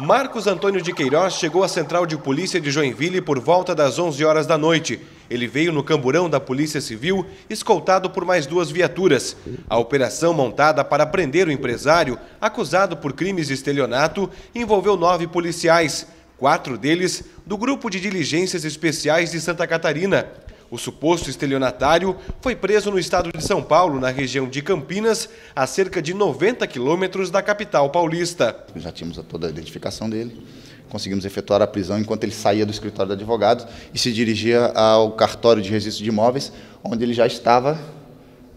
Marcos Antônio de Queiroz chegou à central de polícia de Joinville por volta das 11 horas da noite. Ele veio no camburão da Polícia Civil, escoltado por mais duas viaturas. A operação montada para prender o empresário, acusado por crimes de estelionato, envolveu nove policiais, quatro deles do Grupo de Diligências Especiais de Santa Catarina. O suposto estelionatário foi preso no estado de São Paulo, na região de Campinas, a cerca de 90 quilômetros da capital paulista. Já tínhamos toda a identificação dele, conseguimos efetuar a prisão enquanto ele saía do escritório de advogados e se dirigia ao cartório de registro de imóveis, onde ele já estava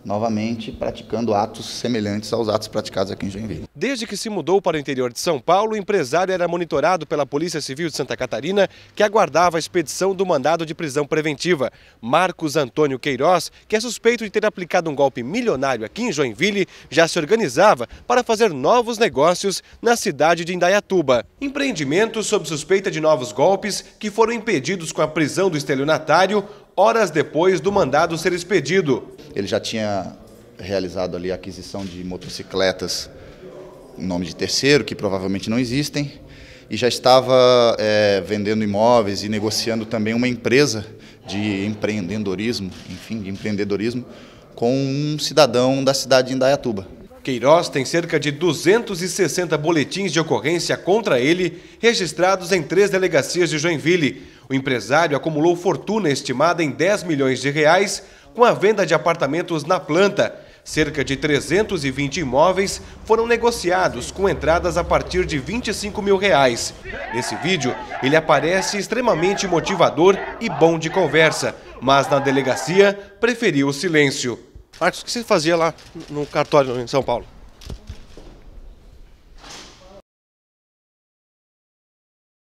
novamente praticando atos semelhantes aos atos praticados aqui em Joinville. Desde que se mudou para o interior de São Paulo, o empresário era monitorado pela Polícia Civil de Santa Catarina, que aguardava a expedição do mandado de prisão preventiva. Marcos Antônio Queiroz, que é suspeito de ter aplicado um golpe milionário aqui em Joinville, já se organizava para fazer novos negócios na cidade de Indaiatuba. Empreendimentos sob suspeita de novos golpes que foram impedidos com a prisão do estelionatário horas depois do mandado ser expedido. Ele já tinha realizado ali a aquisição de motocicletas em nome de terceiro, que provavelmente não existem, e já estava é, vendendo imóveis e negociando também uma empresa de empreendedorismo, enfim, de empreendedorismo, com um cidadão da cidade de Indaiatuba. Queiroz tem cerca de 260 boletins de ocorrência contra ele, registrados em três delegacias de Joinville. O empresário acumulou fortuna estimada em 10 milhões de reais, com a venda de apartamentos na planta. Cerca de 320 imóveis foram negociados com entradas a partir de 25 mil reais. Nesse vídeo, ele aparece extremamente motivador e bom de conversa, mas na delegacia preferiu o silêncio. Marcos, o que você fazia lá no cartório em São Paulo?